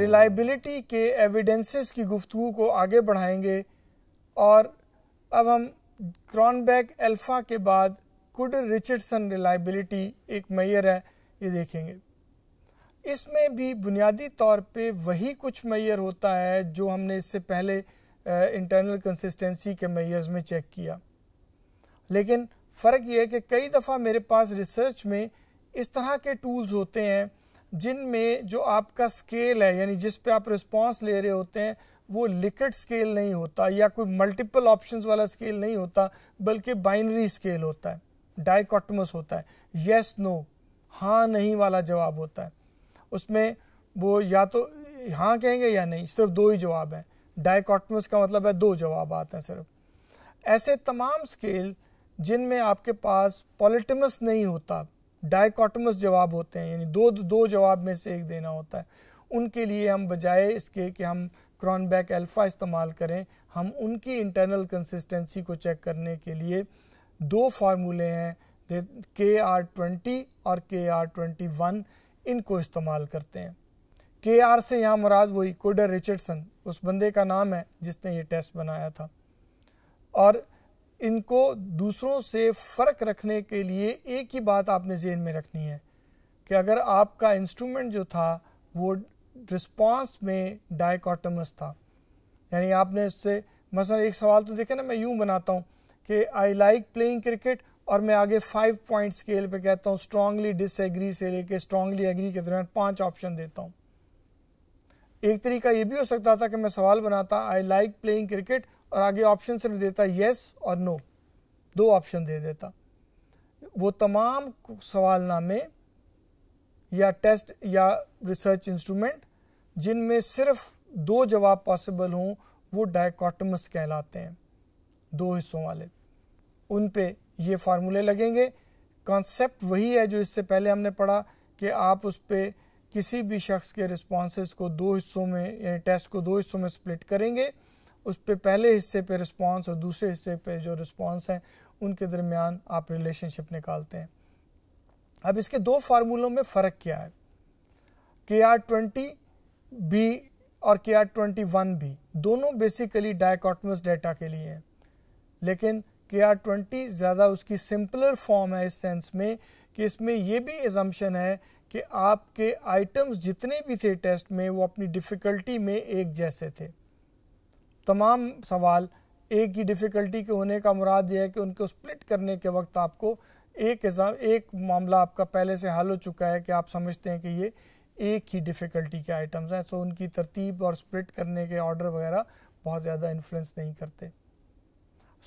reliability के evidences की गुफ्तु को आगे बढ़ाएंगे और अब हम क्रॉनबैक अल्फ़ा के बाद कुड रिचर्डसन रिलायबिलिटी एक मैयर है ये देखेंगे इसमें भी बुनियादी तौर पे वही कुछ मैयर होता है जो हमने इससे पहले इंटरनल कंसिस्टेंसी के मैयर्स में चेक किया लेकिन फ़र्क ये है कि कई दफ़ा मेरे पास रिसर्च में इस तरह के टूल्स होते हैं जिनमें जो आपका स्केल है यानी जिस पे आप रिस्पॉन्स ले रहे होते हैं वो लिकट स्केल नहीं होता या कोई मल्टीपल ऑप्शंस वाला स्केल नहीं होता बल्कि बाइनरी स्केल होता है डाइकॉटमस होता है येस नो हाँ नहीं वाला जवाब होता है उसमें वो या तो हाँ कहेंगे या नहीं सिर्फ दो ही जवाब हैं डाइकॉटमस का मतलब है दो जवाब आते हैं सिर्फ ऐसे तमाम स्केल जिनमें आपके पास पॉलिटमस नहीं होता डाइकॉटमस जवाब होते हैं यानी दो दो जवाब में से एक देना होता है उनके लिए हम बजाय इसके कि हम क्रॉनबैक अल्फ़ा इस्तेमाल करें हम उनकी इंटरनल कंसिस्टेंसी को चेक करने के लिए दो फार्मूले हैं के आर ट्वेंटी और के आर ट्वेंटी वन इनको इस्तेमाल करते हैं के आर से यहाँ मुराद वही कोडर रिचर्डसन उस बंदे का नाम है जिसने ये टेस्ट बनाया था और इनको दूसरों से फ़र्क रखने के लिए एक ही बात आपने जेन में रखनी है कि अगर आपका इंस्ट्रूमेंट जो था वो रिस्पांस में डाइकॉटमस था यानी आपने उससे मसल एक सवाल तो देखे ना मैं यूं बनाता हूँ कि आई लाइक प्लेइंग क्रिकेट और मैं आगे फाइव पॉइंट स्केल पे कहता हूँ स्ट्रांगली डिसएग्री से लेके स्ट्रांगली एग्री के दरमियान पांच ऑप्शन देता हूँ एक तरीका ये भी हो सकता था कि मैं सवाल बनाता आई लाइक प्लेइंग क्रिकेट और आगे ऑप्शन सिर्फ देता येस और नो दो ऑप्शन दे देता वो तमाम सवालनामे या टेस्ट या रिसर्च इंस्ट्रूमेंट जिनमें सिर्फ दो जवाब पॉसिबल हों वो डायकॉटमस कहलाते हैं दो हिस्सों वाले उन पे ये फार्मूले लगेंगे कॉन्सेप्ट वही है जो इससे पहले हमने पढ़ा कि आप उस पर किसी भी शख्स के रिस्पॉन्स को दो हिस्सों में यानी टेस्ट को दो हिस्सों में स्प्लिट करेंगे उस पर पहले हिस्से पे रिस्पॉन्स और दूसरे हिस्से पे जो रिस्पॉन्स हैं उनके दरमियान आप रिलेशनशिप निकालते हैं अब इसके दो फार्मूलों में फ़र्क क्या है के आर ट्वेंटी बी और K R twenty one B दोनों बेसिकली डायकॉटमस डेटा के लिए हैं लेकिन के आर ट्वेंटी ज़्यादा उसकी सिंपलर फॉर्म है इस सेंस में कि इसमें यह भी एजम्पन है कि आपके आइटम्स जितने भी थे टेस्ट में वो अपनी डिफ़िकल्टी में एक जैसे थे तमाम सवाल एक ही डिफ़िकल्टी के होने का मुराद ये है कि उनको स्प्लिट करने के वक्त आपको एक एग्ज़ाम एक मामला आपका पहले से हल हो चुका है कि आप समझते हैं कि ये एक ही डिफ़िकल्टी के आइटम्स हैं सो उनकी तरतीब और स्प्लिट करने के ऑर्डर वगैरह बहुत ज़्यादा इन्फ्लुएंस नहीं करते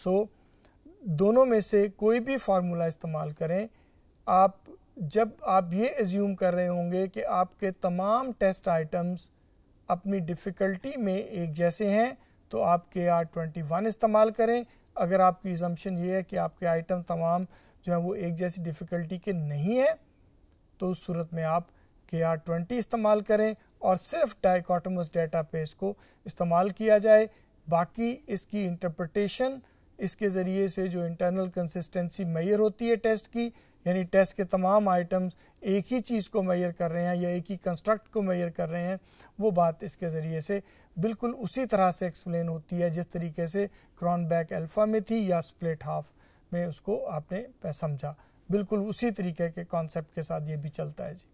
सो so, दोनों में से कोई भी फार्मूला इस्तेमाल करें आप जब आप ये एज्यूम कर रहे होंगे कि आपके तमाम टेस्ट आइटम्स अपनी डिफ़िकल्टी में एक जैसे हैं तो आप के आर ट्वेंटी वन इस्तेमाल करें अगर आपकी एजम्पन ये है कि आपके आइटम तमाम जो है वो एक जैसी डिफ़िकल्टी के नहीं है तो उस सूरत में आप के आर ट्वेंटी इस्तेमाल करें और सिर्फ डाइकॉटमस डेटा पे इसको इस्तेमाल किया जाए बाकी इसकी इंटरप्रटेशन इसके ज़रिए से जो इंटरनल कंसिस्टेंसी मैयर होती है टेस्ट की यानी टेस्ट के तमाम आइटम्स एक ही चीज़ को मैयर कर रहे हैं या एक ही कंस्ट्रक्ट को मैयर कर रहे हैं वो बात इसके ज़रिए से बिल्कुल उसी तरह से एक्सप्लेन होती है जिस तरीके से क्रॉनबैक अल्फ़ा में थी या स्प्लिट हाफ में उसको आपने समझा बिल्कुल उसी तरीके के कॉन्सेप्ट के साथ ये भी चलता है जी